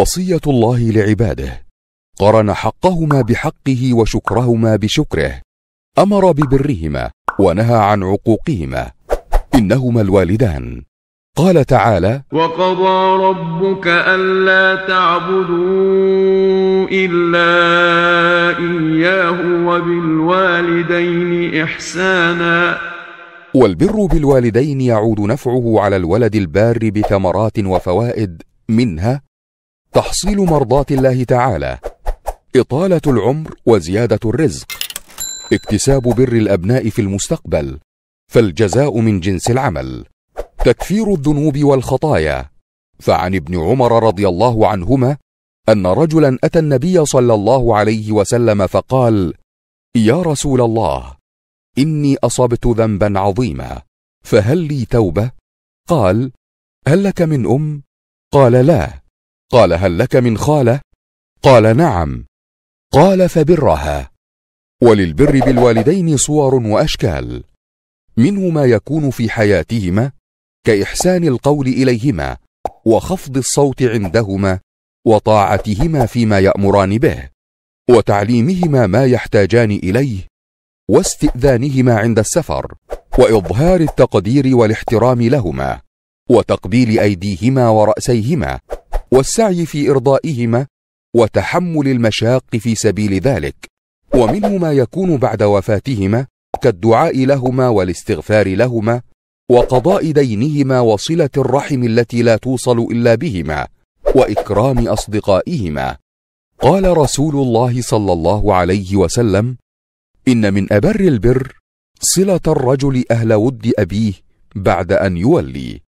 وصيه الله لعباده قرن حقهما بحقه وشكرهما بشكره امر ببرهما ونهى عن عقوقهما انهما الوالدان قال تعالى وقضى ربك الا تعبدوا الا اياه وبالوالدين احسانا والبر بالوالدين يعود نفعه على الولد البار بثمرات وفوائد منها تحصيل مرضات الله تعالى إطالة العمر وزيادة الرزق اكتساب بر الأبناء في المستقبل فالجزاء من جنس العمل تكفير الذنوب والخطايا فعن ابن عمر رضي الله عنهما أن رجلا أتى النبي صلى الله عليه وسلم فقال يا رسول الله إني أصبت ذنبا عظيما فهل لي توبة؟ قال هل لك من أم؟ قال لا قال هل لك من خالة؟ قال نعم قال فبرها وللبر بالوالدين صور وأشكال منه ما يكون في حياتهما كإحسان القول إليهما وخفض الصوت عندهما وطاعتهما فيما يأمران به وتعليمهما ما يحتاجان إليه واستئذانهما عند السفر وإظهار التقدير والاحترام لهما وتقبيل أيديهما ورأسيهما والسعي في إرضائهما وتحمل المشاق في سبيل ذلك ومنه ما يكون بعد وفاتهما كالدعاء لهما والاستغفار لهما وقضاء دينهما وصلة الرحم التي لا توصل إلا بهما وإكرام أصدقائهما قال رسول الله صلى الله عليه وسلم إن من أبر البر صلة الرجل أهل ود أبيه بعد أن يولي